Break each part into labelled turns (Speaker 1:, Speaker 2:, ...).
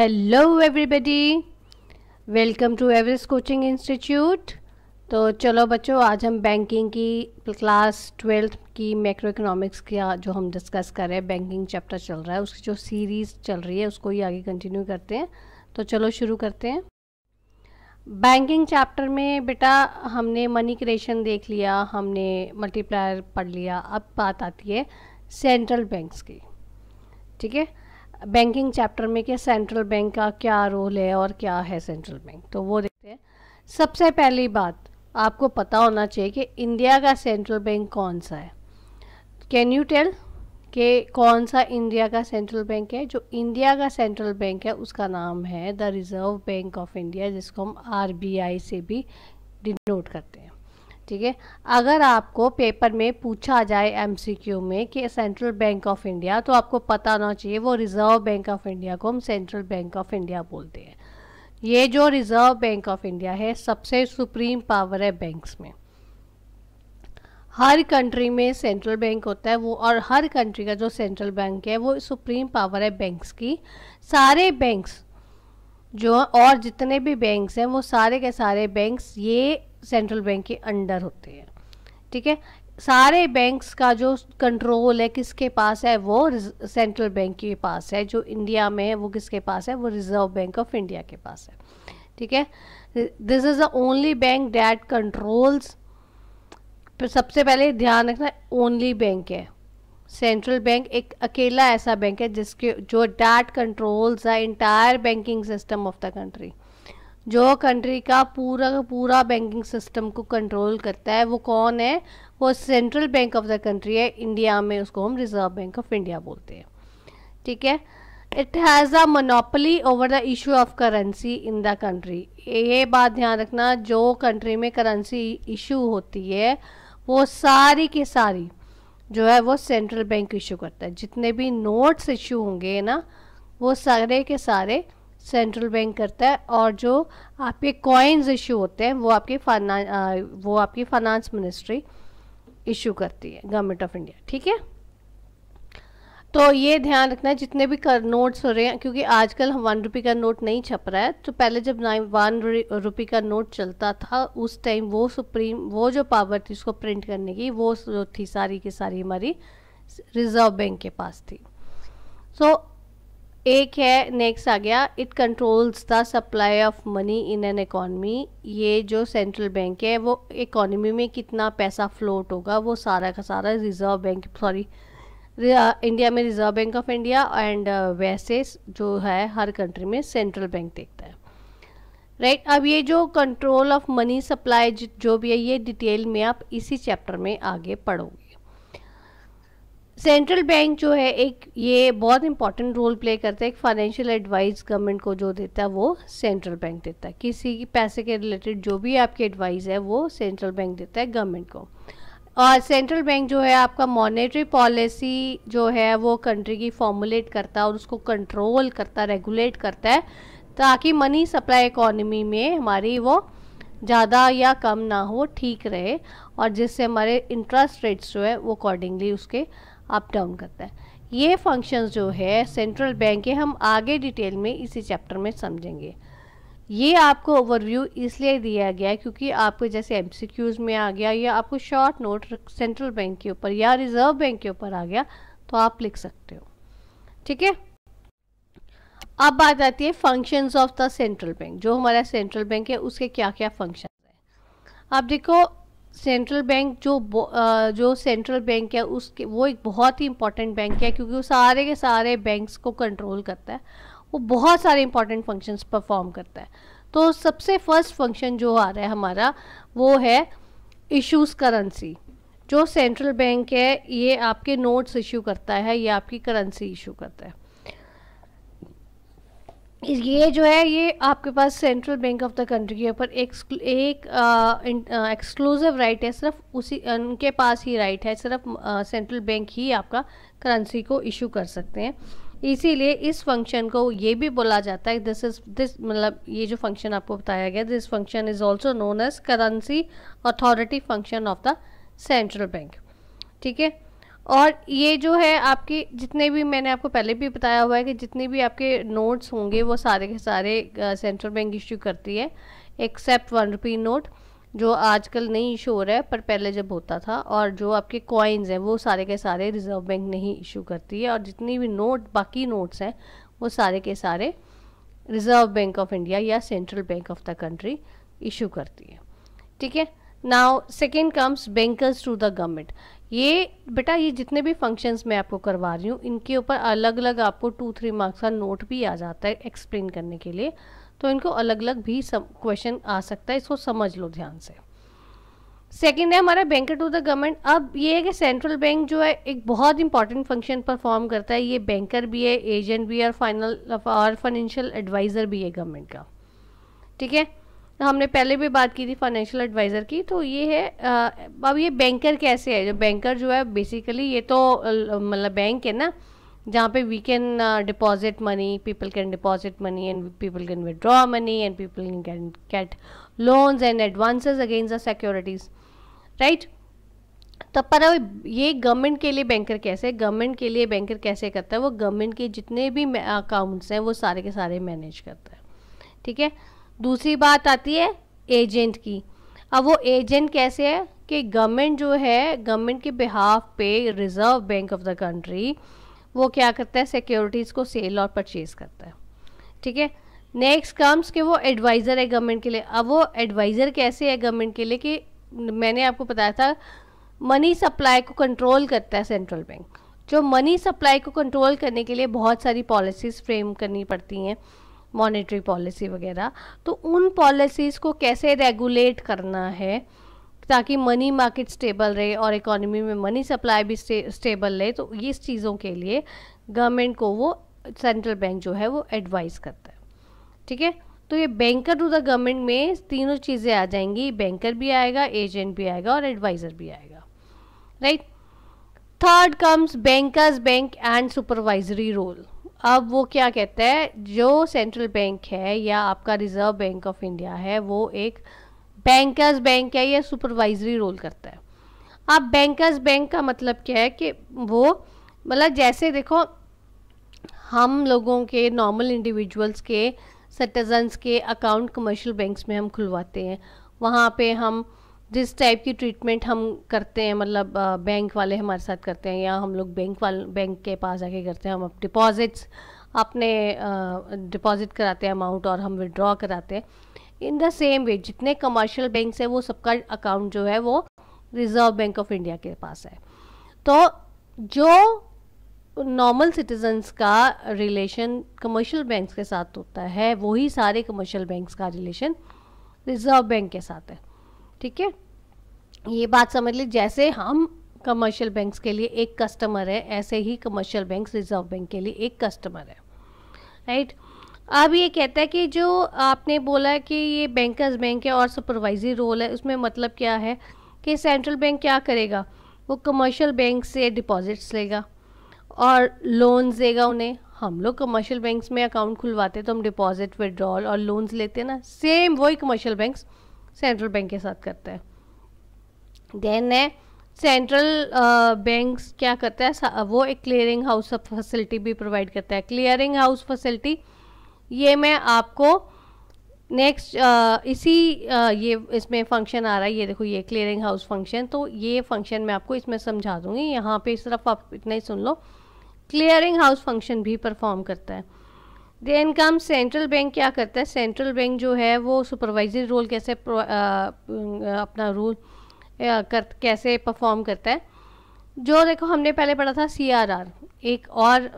Speaker 1: hello everybody welcome to Everest coaching institute तो चलो बच्चों आज हम बैंकिंग की क्लास ट्वेल्थ की मैक्रो इकोनॉमिक्स का जो हम डिस्कस कर रहे हैं बैंकिंग चैप्टर चल रहा है उसकी जो सीरीज़ चल रही है उसको ही आगे कंटिन्यू करते हैं तो चलो शुरू करते हैं बैंकिंग चैप्टर में बेटा हमने मनी क्रिएशन देख लिया हमने मल्टीप्लायर पढ़ लिया अब बात आती है सेंट्रल बैंक्स की ठीक है बैंकिंग चैप्टर में कि सेंट्रल बैंक का क्या रोल है और क्या है सेंट्रल बैंक तो वो देखते हैं सबसे पहली बात आपको पता होना चाहिए कि इंडिया का सेंट्रल बैंक कौन सा है कैन यू टेल के कौन सा इंडिया का सेंट्रल बैंक है जो इंडिया का सेंट्रल बैंक है उसका नाम है the Reserve bank of India जिसको हम आर से भी डिनोट करते हैं ठीक है अगर आपको पेपर में पूछा जाए एमसीक्यू में कि सेंट्रल बैंक ऑफ इंडिया तो आपको पता होना चाहिए वो रिज़र्व बैंक ऑफ इंडिया को हम सेंट्रल बैंक ऑफ इंडिया बोलते हैं ये जो रिज़र्व बैंक ऑफ इंडिया है सबसे सुप्रीम पावर है बैंक्स में हर कंट्री में सेंट्रल बैंक होता है वो और हर कंट्री का जो सेंट्रल बैंक है वो सुप्रीम पावर है बैंक्स की सारे बैंक्स जो और जितने भी बैंक्स हैं वो सारे के सारे बैंक्स ये सेंट्रल बैंक के अंडर होते हैं ठीक है सारे बैंक्स का जो कंट्रोल है किसके पास है वो सेंट्रल बैंक के पास है जो इंडिया में है वो किसके पास है वो रिजर्व बैंक ऑफ इंडिया के पास है ठीक है this is the only bank that controls सबसे पहले ध्यान रखना ओनली बैंक है सेंट्रल बैंक एक अकेला ऐसा बैंक है जिसके जो that controls the entire banking system of the country जो कंट्री का पूरा पूरा बैंकिंग सिस्टम को कंट्रोल करता है वो कौन है वो central bank of the country है इंडिया में उसको हम रिजर्व बैंक ऑफ इंडिया बोलते हैं ठीक है it has a monopoly over the issue of currency in the country ये बात ध्यान रखना जो कंट्री में करेंसी इशू होती है वो सारी की सारी जो है वो सेंट्रल बैंक इशू करता है जितने भी नोट्स इशू होंगे ना वो सारे के सारे सेंट्रल बैंक करता है और जो आपके कॉइन्स इशू होते हैं वो आपके फाइना वो आपकी फाइनेंस मिनिस्ट्री इशू करती है गवर्नमेंट ऑफ इंडिया ठीक है तो ये ध्यान रखना है जितने भी कर नोट्स हो रहे हैं क्योंकि आजकल वन रुपी का नोट नहीं छप रहा है तो पहले जब नाइन वन रुपी का नोट चलता था उस टाइम वो सुप्रीम वो जो पावर थी उसको प्रिंट करने की वो थी सारी की सारी हमारी रिजर्व बैंक के पास थी सो so, एक है नेक्स्ट आ गया it controls the supply of money in an economy ये जो सेंट्रल बैंक है वो इकॉनमी में कितना पैसा फ्लोट होगा वो सारा का सारा रिज़र्व बैंक सॉरी इंडिया में Reserve bank of India and वैसे जो है हर कंट्री में सेंट्रल बैंक देखता है राइट right, अब ये जो कंट्रोल ऑफ मनी सप्लाई जो भी है ये डिटेल में आप इसी चैप्टर में आगे पढ़ोगे सेंट्रल बैंक जो है एक ये बहुत इंपॉर्टेंट रोल प्ले करता है एक फाइनेंशियल एडवाइस गवर्नमेंट को जो देता है वो सेंट्रल बैंक देता है किसी की पैसे के रिलेटेड जो भी आपकी एडवाइस है वो सेंट्रल बैंक देता है गवर्नमेंट को और सेंट्रल बैंक जो है आपका मॉनेटरी पॉलिसी जो है वो कंट्री की फॉर्मुलेट करता है और उसको कंट्रोल करता रेगुलेट करता है ताकि मनी सप्लाई इकोनमी में हमारी वो ज़्यादा या कम ना हो ठीक रहे और जिससे हमारे इंटरेस्ट रेट्स जो है वो अकॉर्डिंगली उसके अप डाउन करता है ये फंक्शंस जो है सेंट्रल बैंक के हम आगे डिटेल में इसी चैप्टर में समझेंगे ये आपको ओवरव्यू इसलिए दिया गया क्योंकि आपको जैसे एमसीक्यूज में आ गया या आपको शॉर्ट नोट सेंट्रल बैंक के ऊपर या रिजर्व बैंक के ऊपर आ गया तो आप लिख सकते हो ठीक है अब बात आती है functions of the central bank जो हमारा सेंट्रल बैंक है उसके क्या क्या फंक्शन है अब देखो सेंट्रल बैंक जो जो सेंट्रल बैंक है उसके वो एक बहुत ही इंपॉर्टेंट बैंक है क्योंकि वो सारे के सारे बैंक्स को कंट्रोल करता है वो बहुत सारे इंपॉर्टेंट फंक्शंस परफॉर्म करता है तो सबसे फर्स्ट फंक्शन जो आ रहा है हमारा वो है इश्यूज करेंसी जो सेंट्रल बैंक है ये आपके नोट्स इशू करता है ये आपकी करेंसी इशू करता है ये जो है ये आपके पास central bank of the country के ऊपर एक एक्सक्लूसिव राइट है सिर्फ उसी उनके पास ही राइट है सिर्फ सेंट्रल बैंक ही आपका करेंसी को इशू कर सकते हैं इसीलिए इस फंक्शन को ये भी बोला जाता है दिस इज दिस मतलब ये जो फंक्शन आपको बताया गया this function is also known as currency authority function of the central bank ठीक है और ये जो है आपके जितने भी मैंने आपको पहले भी बताया हुआ है कि जितने भी आपके नोट्स होंगे वो सारे के सारे सेंट्रल बैंक इश्यू करती है एक्सेप्ट वन रुपी नोट जो आजकल नहीं इशू हो रहा है पर पहले जब होता था और जो आपके कॉइन्स हैं वो सारे के सारे रिजर्व बैंक नहीं इशू करती है और जितनी भी नोट बाकी नोट्स हैं वो सारे के सारे रिजर्व बैंक ऑफ इंडिया या central bank of the country issue करती है ठीक है now second comes bankers to the government ये बेटा ये जितने भी फंक्शंस मैं आपको करवा रही हूँ इनके ऊपर अलग अलग आपको टू थ्री मार्क्स का नोट भी आ जाता है एक्सप्लेन करने के लिए तो इनको अलग अलग भी क्वेश्चन आ सकता है इसको समझ लो ध्यान से सेकेंड है हमारा बैंक टू द गवर्नमेंट अब ये है कि सेंट्रल बैंक जो है एक बहुत इंपॉर्टेंट फंक्शन परफॉर्म करता है ये बैंकर भी है एजेंट भी है और फाइनल और फाइनेंशियल एडवाइज़र भी है गवर्नमेंट का ठीक है तो हमने पहले भी बात की थी फाइनेंशियल एडवाइज़र की तो ये है अब ये बैंकर कैसे है जो बैंकर जो है बेसिकली ये तो मतलब बैंक है ना जहाँ पे we can deposit money people can deposit money and people can withdraw money and people can get loans and advances against the securities right तब पर अब ये गवर्नमेंट के लिए बैंकर कैसे गवर्नमेंट के लिए बैंकर कैसे करता है वो गवर्नमेंट के जितने भी अकाउंट्स हैं वो सारे के सारे मैनेज करता है ठीक है दूसरी बात आती है एजेंट की अब वो एजेंट कैसे है कि गवर्नमेंट जो है गवर्नमेंट के बिहाफ पे reserve bank of the country वो क्या करता है सिक्योरिटीज़ को सेल और परचेज करता है ठीक है नेक्स्ट कम्स के वो एडवाइज़र है गवर्नमेंट के लिए अब वो एडवाइज़र कैसे है गवर्नमेंट के लिए कि मैंने आपको बताया था मनी सप्लाई को कंट्रोल करता है सेंट्रल बैंक जो मनी सप्लाई को कंट्रोल करने के लिए बहुत सारी पॉलिसीज़ फ्रेम करनी पड़ती हैं मॉनेटरी पॉलिसी वगैरह तो उन पॉलिसीज़ को कैसे रेगुलेट करना है ताकि मनी मार्केट स्टेबल रहे और इकोनॉमी में मनी सप्लाई भी स्टेबल रहे तो इस चीज़ों के लिए गवर्नमेंट को वो सेंट्रल बैंक जो है वो एडवाइस करता है ठीक है तो ये बैंकर टू द गवर्नमेंट में तीनों चीज़ें आ जाएंगी बैंकर भी आएगा एजेंट भी आएगा और एडवाइज़र भी आएगा right third comes bankers bank and supervisory role अब वो क्या कहता है जो सेंट्रल बैंक है या आपका रिजर्व बैंक ऑफ इंडिया है वो एक बैंकर्स बैंक है या सुपरवाइजरी रोल करता है अब बैंकर्स बैंक का मतलब क्या है कि वो मतलब जैसे देखो हम लोगों के नॉर्मल इंडिविजुअल्स के सिटीजन्स के अकाउंट कमर्शियल बैंक्स में हम खुलवाते हैं वहाँ पे हम जिस टाइप की ट्रीटमेंट हम करते हैं मतलब बैंक वाले हमारे साथ करते हैं या हम लोग बैंक वाल बैंक के पास जाके करते हैं हम डिपॉजिट्स अपने डिपॉजिट कराते हैं अमाउंट और हम विड्रॉ कराते हैं इन द सेम वे जितने कमर्शियल बैंक है वो सबका अकाउंट जो है वो रिज़र्व बैंक ऑफ इंडिया के पास है तो जो नॉर्मल सिटीजन्स का रिलेशन कमर्शियल बैंक्स के साथ होता है वही सारे कमर्शियल बैंक्स का रिलेशन रिज़र्व बैंक के साथ है ठीक है ये बात समझ ली जैसे हम कमर्शियल बैंक्स के लिए एक कस्टमर है ऐसे ही कमर्शियल बैंक्स रिजर्व बैंक के लिए एक कस्टमर है राइट अब ये कहता है कि जो आपने बोला कि ये बैंकर्स बैंक है और सुपरवाइजरी रोल है उसमें मतलब क्या है कि सेंट्रल बैंक क्या करेगा वो कमर्शियल बैंक से डिपॉजिट्स लेगा और लोन्स देगा उन्हें हम लोग कमर्शियल बैंक्स में अकाउंट खुलवाते तो हम डिपॉजिट विड्रॉल और लोन्स लेते हैं ना सेम वही कमर्शियल बैंक्स सेंट्रल बैंक के साथ करता है देन है सेंट्रल बैंक क्या करता है वो एक क्लियरिंग हाउस फैसिलिटी भी प्रोवाइड करता है क्लियरिंग हाउस फैसिलिटी ये मैं आपको नेक्स्ट uh, इसी uh, ये इसमें फंक्शन आ रहा है ये देखो ये क्लियरिंग हाउस फंक्शन तो ये फंक्शन मैं आपको इसमें समझा दूंगी यहाँ पे सिर्फ आप इतना ही सुन लो क्लियरिंग हाउस फंक्शन भी परफॉर्म करता है देन कम सेंट्रल बैंक क्या करता है सेंट्रल बैंक जो है वो सुपरवाइजरी रोल कैसे आ, अपना रोल कर कैसे परफॉर्म करता है जो देखो हमने पहले पढ़ा था सी आर आर एक और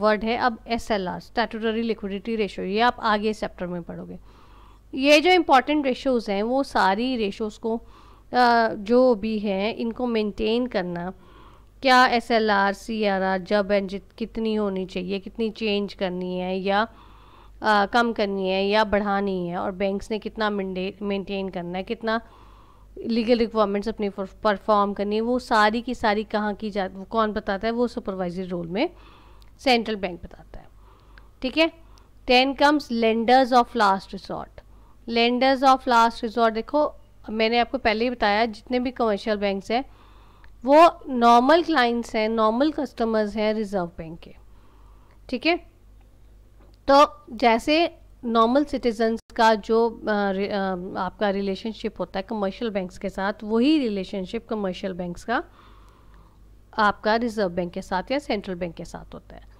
Speaker 1: वर्ड है अब S L R statutory liquidity ratio ये आप आगे चैप्टर में पढ़ोगे ये जो इम्पोर्टेंट रेशोज़ हैं वो सारी रेशोज़ को आ, जो भी हैं इनको मेनटेन करना क्या S L R C R R जब एंड कितनी होनी चाहिए कितनी चेंज करनी है या आ, कम करनी है या बढ़ानी है और बैंक्स ने कितना मेंटेन करना है कितना लीगल रिक्वायरमेंट्स अपनी परफॉर्म करनी है वो सारी की सारी कहाँ की जा कौन बताता है वो सुपरवाइजरी रोल में सेंट्रल बैंक बताता है ठीक है ten comes lenders of last resort lenders of last resort देखो मैंने आपको पहले ही बताया जितने भी कमर्शियल बैंक्स हैं वो नॉर्मल क्लाइंट्स हैं नॉर्मल कस्टमर्स हैं रिजर्व बैंक के ठीक है तो जैसे नॉर्मल सिटीजन्स का जो आ, आ, आपका रिलेशनशिप होता है कमर्शियल बैंक्स के साथ वही रिलेशनशिप कमर्शियल बैंक्स का आपका रिजर्व बैंक के साथ या सेंट्रल बैंक के साथ होता है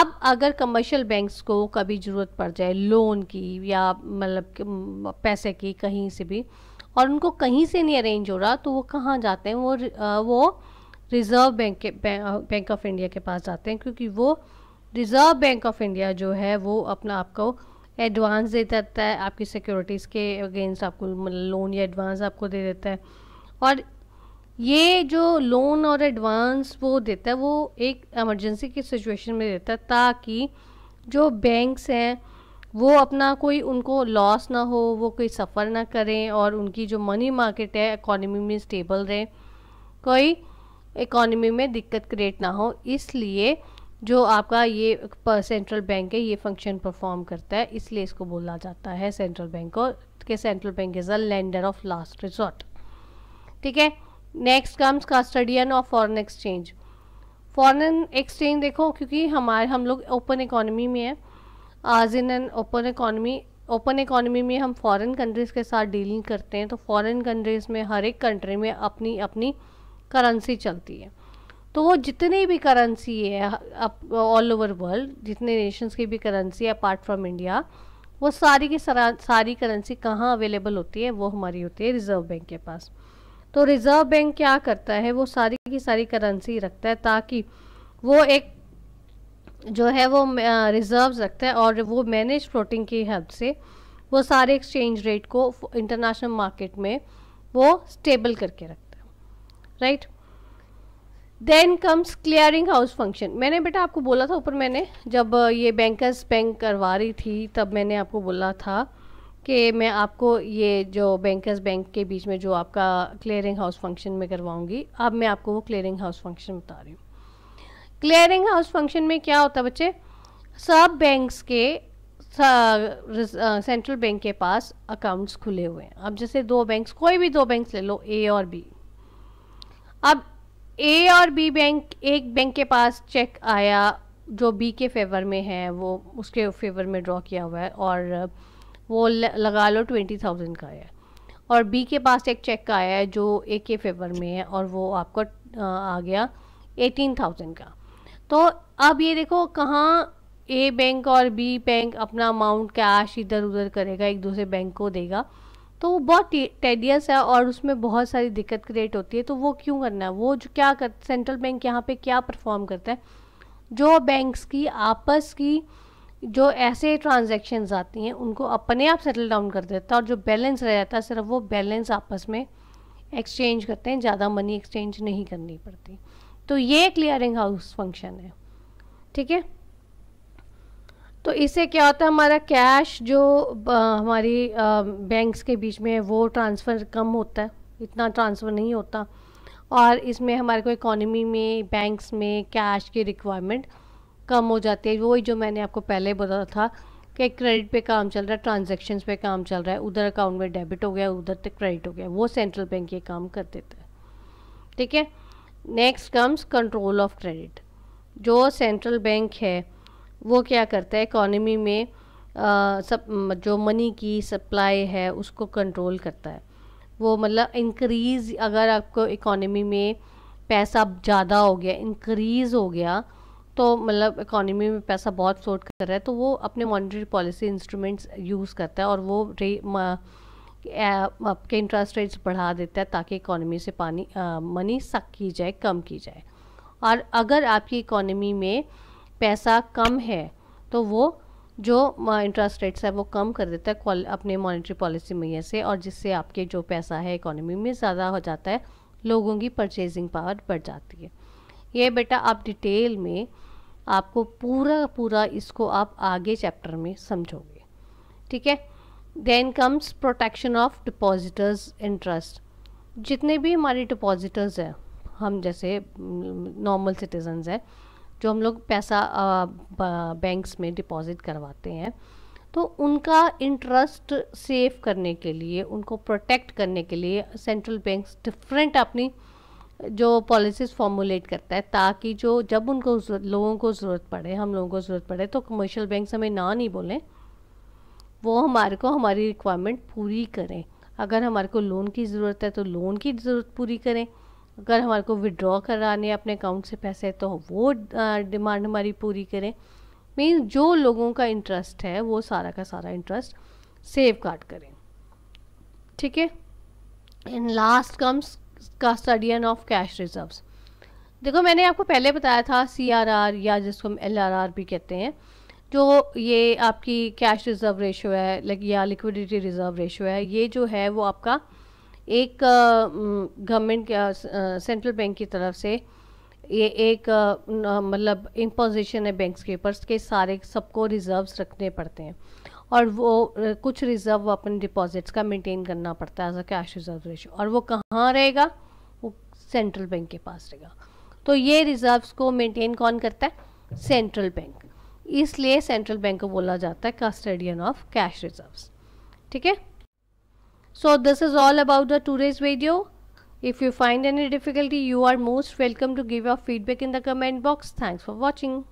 Speaker 1: अब अगर कमर्शियल बैंक्स को कभी ज़रूरत पड़ जाए लोन की या मतलब पैसे की कहीं से भी और उनको कहीं से नहीं अरेंज हो रहा तो वो कहाँ जाते हैं वो वो रिज़र्व बैंक के बैंक ऑफ इंडिया के पास जाते हैं क्योंकि वो रिज़र्व बैंक ऑफ इंडिया जो है वो अपना आपको एडवांस दे देता है आपकी सिक्योरिटीज़ के अगेंस्ट आपको लोन मतलब या एडवांस आपको दे देता है और ये जो लोन और एडवांस वो देता है वो एक इमरजेंसी की सिचुएशन में देता है ताकि जो बैंक्स हैं वो अपना कोई उनको लॉस ना हो वो कोई सफ़र ना करें और उनकी जो मनी मार्केट है इकॉनमी में स्टेबल रहे कोई इकॉनमी में दिक्कत क्रिएट ना हो इसलिए जो आपका ये सेंट्रल बैंक है ये फंक्शन परफॉर्म करता है इसलिए इसको बोला जाता है सेंट्रल बैंक को कि central bank is a lender of last resort ठीक है next comes custodian of foreign exchange foreign exchange देखो क्योंकि हमारे हम लोग ओपन इकोनॉमी में हैं आज in an open economy open economy में हम फॉरेन कंट्रीज़ के साथ डीलिंग करते हैं तो फॉरेन कंट्रीज़ में हर एक कंट्री में अपनी अपनी करेंसी चलती है तो वो जितनी भी करेंसी है ऑल ओवर वर्ल्ड जितने नेशंस की भी करेंसी है अपार्ट फ्रॉम इंडिया वो सारी की सरा, सारी करेंसी कहाँ अवेलेबल होती है वो हमारी होती है रिज़र्व बैंक के पास तो रिज़र्व बैंक क्या करता है वो सारी की सारी करेंसी रखता है ताकि वो एक जो है वो रिजर्व रखता है और वो मैनेज फ्लोटिंग की हेल्प से वो सारे एक्सचेंज रेट को इंटरनेशनल मार्केट में वो स्टेबल करके रखता है right then comes clearing house function मैंने बेटा आपको बोला था ऊपर मैंने जब ये बैंकर्स बैंक करवा रही थी तब मैंने आपको बोला था कि मैं आपको ये जो बैंकर्स बैंक के बीच में जो आपका क्लियरिंग हाउस फंक्शन में करवाऊंगी अब मैं आपको वो क्लियरिंग हाउस फंक्शन बता रही हूँ क्लियरिंग हाउस फंक्शन में क्या होता है बच्चे सब बैंक्स के सेंट्रल बैंक के पास अकाउंट्स खुले हुए हैं अब जैसे दो बैंक्स कोई भी दो बैंक्स ले लो ए और बी अब ए और बी बैंक एक बैंक के पास चेक आया जो बी के फेवर में है वो उसके फेवर में ड्रॉ किया हुआ है और वो लगा लो ट्वेंटी थाउजेंड का है और बी के पास एक चेक आया है जो ए के फेवर में है और वो आपका आ गया एटीन थाउजेंड का तो अब ये देखो कहाँ ए बैंक और बी बैंक अपना अमाउंट कैश इधर उधर करेगा एक दूसरे बैंक को देगा तो वो बहुत टेडियस है और उसमें बहुत सारी दिक्कत क्रिएट होती है तो वो क्यों करना है वो जो क्या कर सेंट्रल बैंक यहाँ पे क्या परफॉर्म करता है जो बैंक्स की आपस की जो ऐसे ट्रांजैक्शंस आती हैं उनको अपने आप सेटल डाउन कर देता है और जो बैलेंस रह जाता है सिर्फ वो बैलेंस आपस में एक्सचेंज करते हैं ज़्यादा मनी एक्सचेंज नहीं करनी पड़ती तो ये क्लियरिंग हाउस फंक्शन है ठीक है तो इससे क्या होता है हमारा कैश जो हमारी बैंक्स के बीच में है वो ट्रांसफ़र कम होता है इतना ट्रांसफ़र नहीं होता और इसमें हमारे को इकोनॉमी में बैंक्स में कैश की रिक्वायरमेंट कम हो जाती है वही जो मैंने आपको पहले बताया था कि क्रेडिट पे काम चल रहा है ट्रांजेक्शन पे काम चल रहा है उधर अकाउंट में डेबिट हो गया उधर तक क्रेडिट हो गया वो सेंट्रल बैंक ये काम कर देता है ठीक है next comes control of credit जो सेंट्रल बैंक है वो क्या करता है इकॉनमी में आ, सब जो मनी की सप्लाई है उसको कंट्रोल करता है वो मतलब इंक्रीज़ अगर आपको इकॉनमी में पैसा ज़्यादा हो गया इंक्रीज़ हो गया तो मतलब इकॉनमी में पैसा बहुत फ्लोट कर रहा है तो वो अपने मॉनिटरी पॉलिसी इंस्ट्रूमेंट्स यूज़ करता है और वो रे आपके इंटरेस्ट रेट्स बढ़ा देता है ताकि इकोनॉमी से पानी मनी सक की जाए कम की जाए और अगर आपकी इकोनॉमी में पैसा कम है तो वो जो इंटरेस्ट रेट्स है वो कम कर देता है अपने मॉनेटरी पॉलिसी में से और जिससे आपके जो पैसा है इकोनॉमी में ज़्यादा हो जाता है लोगों की परचेजिंग पावर बढ़ जाती है ये बेटा आप डिटेल में आपको पूरा पूरा इसको आप आगे चैप्टर में समझोगे ठीक है then comes protection of depositors interest जितने भी हमारे डिपॉजिटर्स हैं हम जैसे नॉर्मल सिटीजन्स हैं जो हम लोग पैसा बैंक्स में डिपॉजिट करवाते हैं तो उनका इंटरेस्ट सेव करने के लिए उनको प्रोटेक्ट करने के लिए सेंट्रल बैंक्स डिफरेंट अपनी जो पॉलिसीज फॉर्मुलेट करता है ताकि जो जब उनको लोगों को ज़रूरत पड़े हम लोगों को ज़रूरत पड़े तो कमर्शियल बैंक हमें ना नहीं बोलें वो हमारे को हमारी रिक्वायरमेंट पूरी करें अगर हमारे को लोन की ज़रूरत है तो लोन की ज़रूरत पूरी करें अगर हमारे को विड्रॉ कराने अपने अकाउंट से पैसे तो वो डिमांड हमारी पूरी करें मीन जो लोगों का इंटरेस्ट है वो सारा का सारा इंटरेस्ट सेव कार्ड करें ठीक है in last comes custodian of cash reserves देखो मैंने आपको पहले बताया था सी आर आर या जिसको हम एल आर आर भी कहते हैं जो तो ये आपकी कैश रिज़र्व रेशो है लाइक या लिक्विडिटी रिज़र्व रेशो है ये जो है वो आपका एक गवर्नमेंट सेंट्रल बैंक की तरफ से ये एक मतलब इम्पोजिशन है बैंक्स के ऊपर के सारे सबको रिज़र्व्स रखने पड़ते हैं और वो कुछ रिज़र्व अपने डिपॉजिट्स का मेंटेन करना पड़ता है as a cash reserve ratio और वो कहाँ रहेगा वो सेंट्रल बैंक के पास रहेगा तो ये रिज़र्व्स को मेंटेन कौन करता है सेंट्रल बैंक इसलिए सेंट्रल बैंक को बोला जाता है कस्टडियन ऑफ कैश रिजर्व ठीक है so this is all about the today's video if you find any difficulty you are most welcome to give your feedback in the comment box thanks for watching